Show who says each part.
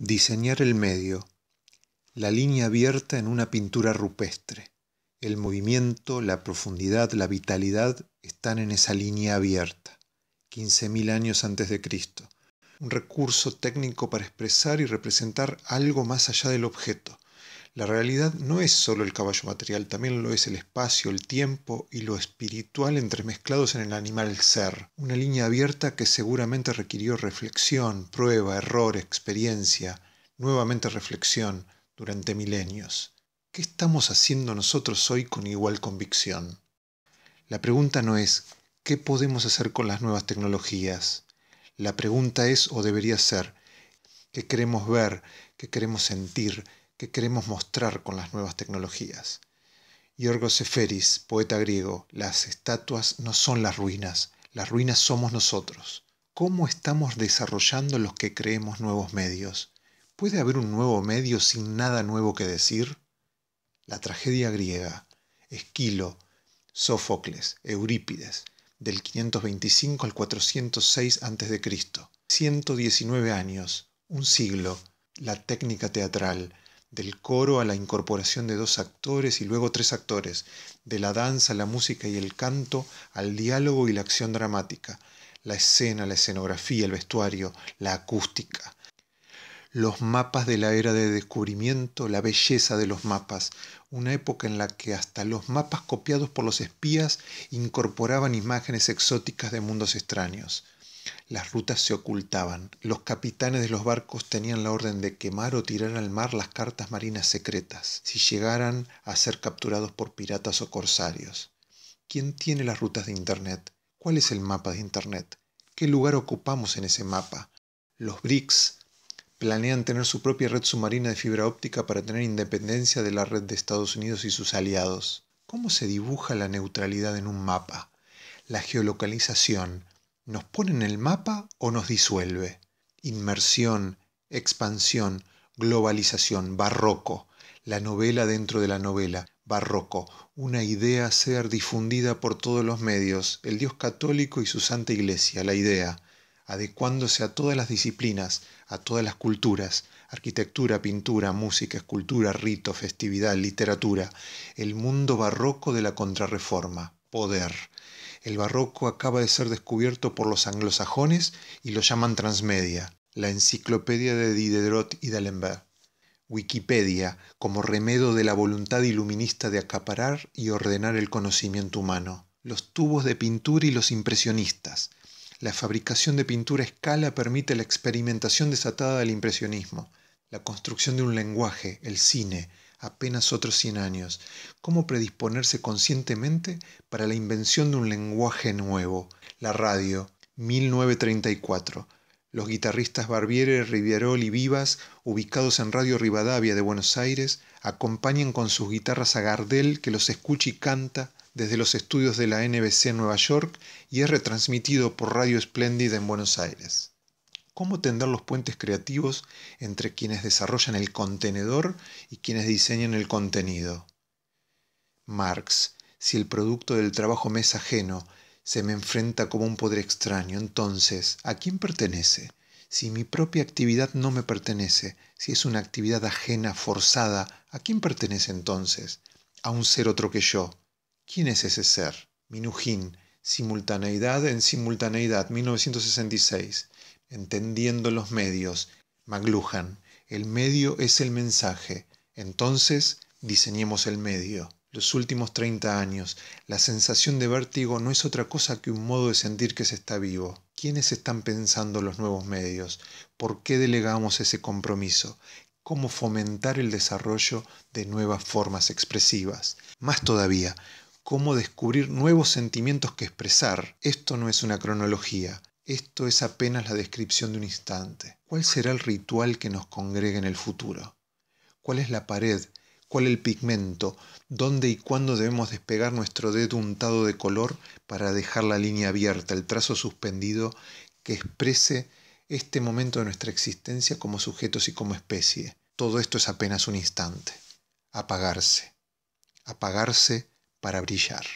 Speaker 1: Diseñar el medio, la línea abierta en una pintura rupestre. El movimiento, la profundidad, la vitalidad están en esa línea abierta, 15.000 años antes de Cristo. Un recurso técnico para expresar y representar algo más allá del objeto, la realidad no es solo el caballo material, también lo es el espacio, el tiempo y lo espiritual entremezclados en el animal ser. Una línea abierta que seguramente requirió reflexión, prueba, error, experiencia, nuevamente reflexión durante milenios. ¿Qué estamos haciendo nosotros hoy con igual convicción? La pregunta no es ¿qué podemos hacer con las nuevas tecnologías? La pregunta es o debería ser ¿qué queremos ver? ¿Qué queremos sentir? que queremos mostrar con las nuevas tecnologías. Yorgos Seferis, poeta griego, las estatuas no son las ruinas, las ruinas somos nosotros. ¿Cómo estamos desarrollando los que creemos nuevos medios? ¿Puede haber un nuevo medio sin nada nuevo que decir? La tragedia griega, Esquilo, Sófocles, Eurípides, del 525 al 406 a.C., 119 años, un siglo, la técnica teatral, del coro a la incorporación de dos actores y luego tres actores, de la danza, la música y el canto al diálogo y la acción dramática, la escena, la escenografía, el vestuario, la acústica. Los mapas de la era de descubrimiento, la belleza de los mapas, una época en la que hasta los mapas copiados por los espías incorporaban imágenes exóticas de mundos extraños. Las rutas se ocultaban. Los capitanes de los barcos tenían la orden de quemar o tirar al mar las cartas marinas secretas, si llegaran a ser capturados por piratas o corsarios. ¿Quién tiene las rutas de Internet? ¿Cuál es el mapa de Internet? ¿Qué lugar ocupamos en ese mapa? Los BRICS planean tener su propia red submarina de fibra óptica para tener independencia de la red de Estados Unidos y sus aliados. ¿Cómo se dibuja la neutralidad en un mapa? La geolocalización, nos pone en el mapa o nos disuelve. Inmersión, expansión, globalización, barroco, la novela dentro de la novela, barroco, una idea a ser difundida por todos los medios, el Dios católico y su santa iglesia, la idea, adecuándose a todas las disciplinas, a todas las culturas, arquitectura, pintura, música, escultura, rito, festividad, literatura, el mundo barroco de la contrarreforma, poder el barroco acaba de ser descubierto por los anglosajones y lo llaman transmedia, la enciclopedia de Diderot y d'Alembert. Wikipedia como remedo de la voluntad iluminista de acaparar y ordenar el conocimiento humano, los tubos de pintura y los impresionistas. La fabricación de pintura a escala permite la experimentación desatada del impresionismo, la construcción de un lenguaje, el cine, apenas otros 100 años. ¿Cómo predisponerse conscientemente para la invención de un lenguaje nuevo? La radio, 1934. Los guitarristas Barbieri, Rivierol y Vivas, ubicados en Radio Rivadavia de Buenos Aires, acompañan con sus guitarras a Gardel, que los escucha y canta desde los estudios de la NBC en Nueva York y es retransmitido por Radio Espléndida en Buenos Aires cómo tender los puentes creativos entre quienes desarrollan el contenedor y quienes diseñan el contenido. Marx, si el producto del trabajo me es ajeno, se me enfrenta como un poder extraño, entonces, ¿a quién pertenece? Si mi propia actividad no me pertenece, si es una actividad ajena, forzada, ¿a quién pertenece entonces? A un ser otro que yo. ¿Quién es ese ser? Minujín, Simultaneidad en Simultaneidad, 1966 entendiendo los medios. McLuhan, el medio es el mensaje. Entonces, diseñemos el medio. Los últimos 30 años, la sensación de vértigo no es otra cosa que un modo de sentir que se está vivo. ¿Quiénes están pensando los nuevos medios? ¿Por qué delegamos ese compromiso? ¿Cómo fomentar el desarrollo de nuevas formas expresivas? Más todavía, ¿cómo descubrir nuevos sentimientos que expresar? Esto no es una cronología, esto es apenas la descripción de un instante. ¿Cuál será el ritual que nos congregue en el futuro? ¿Cuál es la pared? ¿Cuál el pigmento? ¿Dónde y cuándo debemos despegar nuestro dedo untado de color para dejar la línea abierta, el trazo suspendido que exprese este momento de nuestra existencia como sujetos y como especie? Todo esto es apenas un instante. Apagarse. Apagarse para brillar.